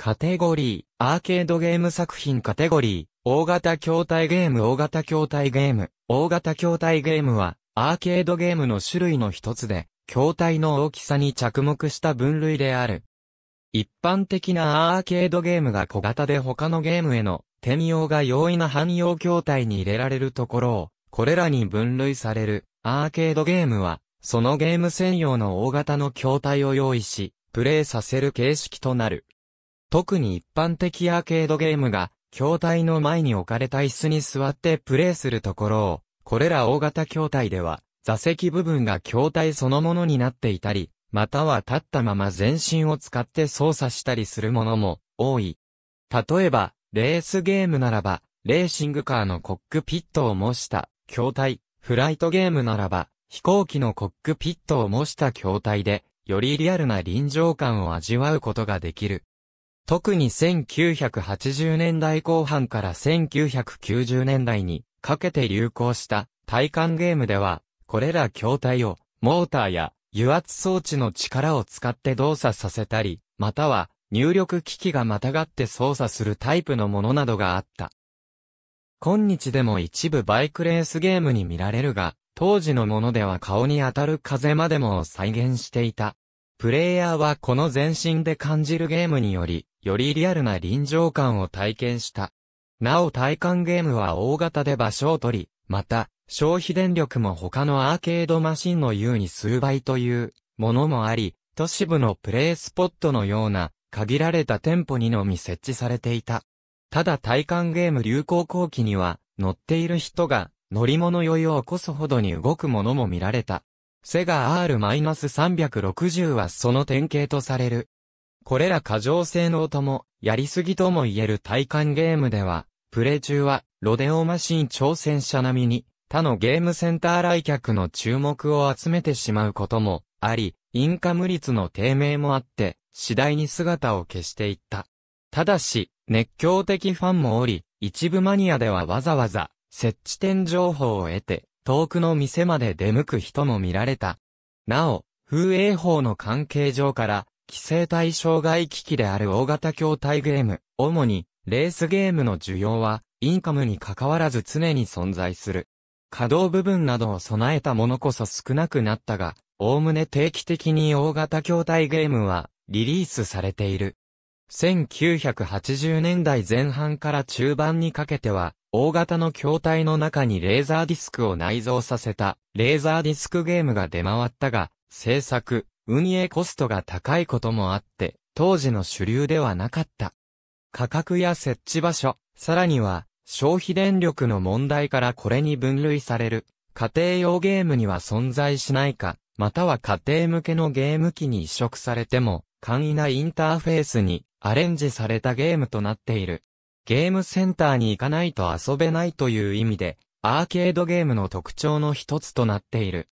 カテゴリー、アーケードゲーム作品カテゴリー、大型筐体ゲーム大型筐体ゲーム、大型筐体ゲームは、アーケードゲームの種類の一つで、筐体の大きさに着目した分類である。一般的なアーケードゲームが小型で他のゲームへの転用が容易な汎用筐体に入れられるところを、これらに分類されるアーケードゲームは、そのゲーム専用の大型の筐体を用意し、プレイさせる形式となる。特に一般的アーケードゲームが、筐体の前に置かれた椅子に座ってプレイするところを、これら大型筐体では、座席部分が筐体そのものになっていたり、または立ったまま全身を使って操作したりするものも多い。例えば、レースゲームならば、レーシングカーのコックピットを模した筐体、フライトゲームならば、飛行機のコックピットを模した筐体で、よりリアルな臨場感を味わうことができる。特に1980年代後半から1990年代にかけて流行した体感ゲームでは、これら筐体をモーターや油圧装置の力を使って動作させたり、または入力機器がまたがって操作するタイプのものなどがあった。今日でも一部バイクレースゲームに見られるが、当時のものでは顔に当たる風までも再現していた。プレイヤーはこの全身で感じるゲームにより、よりリアルな臨場感を体験した。なお体感ゲームは大型で場所を取り、また、消費電力も他のアーケードマシンの優に数倍というものもあり、都市部のプレイスポットのような限られた店舗にのみ設置されていた。ただ体感ゲーム流行後期には乗っている人が乗り物酔いを起こすほどに動くものも見られた。セガ R-360 はその典型とされる。これら過剰性能とも、やりすぎとも言える体感ゲームでは、プレイ中は、ロデオマシン挑戦者並みに、他のゲームセンター来客の注目を集めてしまうことも、あり、インカム率の低迷もあって、次第に姿を消していった。ただし、熱狂的ファンもおり、一部マニアではわざわざ、設置点情報を得て、遠くの店まで出向く人も見られた。なお、風営法の関係上から、規制対象外機器である大型筐体ゲーム、主に、レースゲームの需要は、インカムに関わらず常に存在する。稼働部分などを備えたものこそ少なくなったが、おおむね定期的に大型筐体ゲームは、リリースされている。1980年代前半から中盤にかけては、大型の筐体の中にレーザーディスクを内蔵させた、レーザーディスクゲームが出回ったが、制作、運営コストが高いこともあって、当時の主流ではなかった。価格や設置場所、さらには、消費電力の問題からこれに分類される、家庭用ゲームには存在しないか、または家庭向けのゲーム機に移植されても、簡易なインターフェースにアレンジされたゲームとなっている。ゲームセンターに行かないと遊べないという意味で、アーケードゲームの特徴の一つとなっている。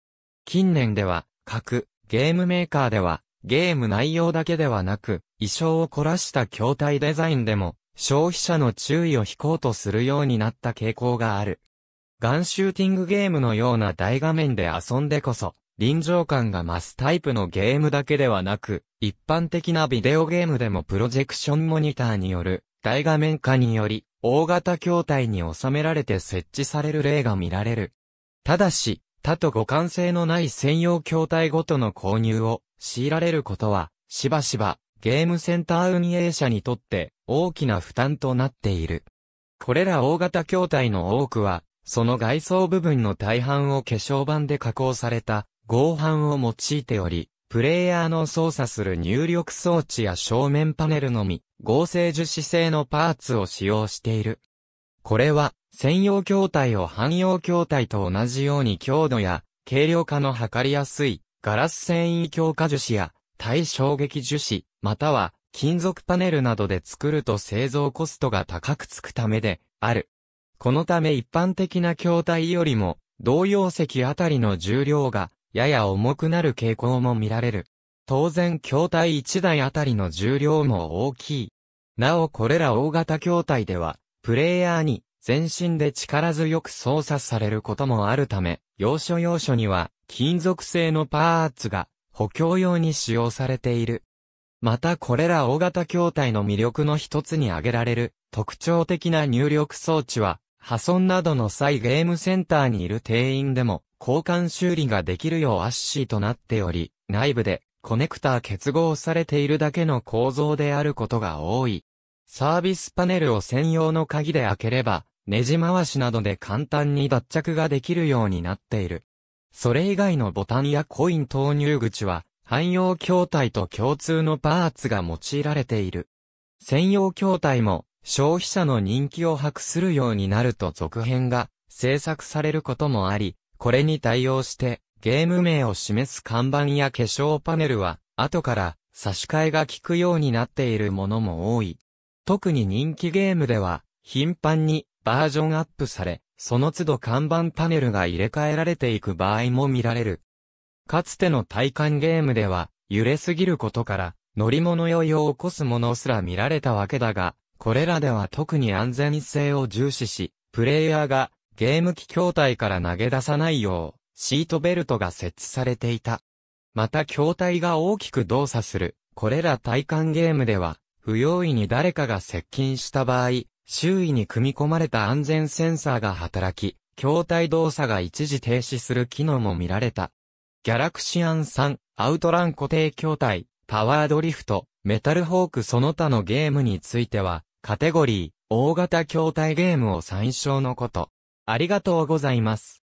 近年では、各ゲームメーカーでは、ゲーム内容だけではなく、衣装を凝らした筐体デザインでも、消費者の注意を引こうとするようになった傾向がある。ガンシューティングゲームのような大画面で遊んでこそ、臨場感が増すタイプのゲームだけではなく、一般的なビデオゲームでもプロジェクションモニターによる大画面化により、大型筐体に収められて設置される例が見られる。ただし、他と互換性のない専用筐体ごとの購入を強いられることは、しばしばゲームセンター運営者にとって大きな負担となっている。これら大型筐体の多くは、その外装部分の大半を化粧板で加工された合板を用いており、プレイヤーの操作する入力装置や正面パネルのみ合成樹脂製のパーツを使用している。これは、専用筐体を汎用筐体と同じように強度や軽量化の測りやすいガラス繊維強化樹脂や対衝撃樹脂、または金属パネルなどで作ると製造コストが高くつくためである。このため一般的な筐体よりも同様石あたりの重量がやや重くなる傾向も見られる。当然筐体1台あたりの重量も大きいなおこれら大型筐体では、プレイヤーに全身で力強く操作されることもあるため、要所要所には金属製のパーツが補強用に使用されている。またこれら大型筐体の魅力の一つに挙げられる特徴的な入力装置は、破損などの際ゲームセンターにいる店員でも交換修理ができるようアッシーとなっており、内部でコネクタ結合されているだけの構造であることが多い。サービスパネルを専用の鍵で開ければ、ネジ回しなどで簡単に脱着ができるようになっている。それ以外のボタンやコイン投入口は、汎用筐体と共通のパーツが用いられている。専用筐体も消費者の人気を博するようになると続編が制作されることもあり、これに対応してゲーム名を示す看板や化粧パネルは、後から差し替えが効くようになっているものも多い。特に人気ゲームでは、頻繁にバージョンアップされ、その都度看板パネルが入れ替えられていく場合も見られる。かつての体感ゲームでは、揺れすぎることから、乗り物酔いを起こすものすら見られたわけだが、これらでは特に安全性を重視し、プレイヤーがゲーム機筐体から投げ出さないよう、シートベルトが設置されていた。また筐体が大きく動作する、これら体感ゲームでは、不用意に誰かが接近した場合、周囲に組み込まれた安全センサーが働き、筐体動作が一時停止する機能も見られた。ギャラクシアン3、アウトラン固定筐体、パワードリフト、メタルホークその他のゲームについては、カテゴリー、大型筐体ゲームを参照のこと。ありがとうございます。